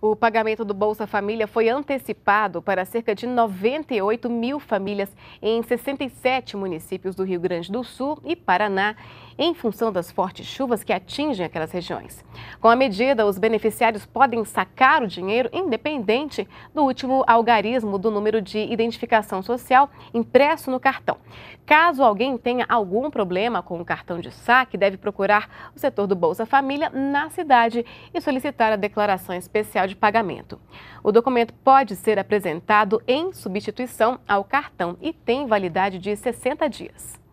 O pagamento do Bolsa Família foi antecipado para cerca de 98 mil famílias em 67 municípios do Rio Grande do Sul e Paraná em função das fortes chuvas que atingem aquelas regiões. Com a medida, os beneficiários podem sacar o dinheiro independente do último algarismo do número de identificação social impresso no cartão. Caso alguém tenha algum problema com o cartão de saque, deve procurar o setor do Bolsa Família na cidade e solicitar a declaração especial de pagamento. O documento pode ser apresentado em substituição ao cartão e tem validade de 60 dias.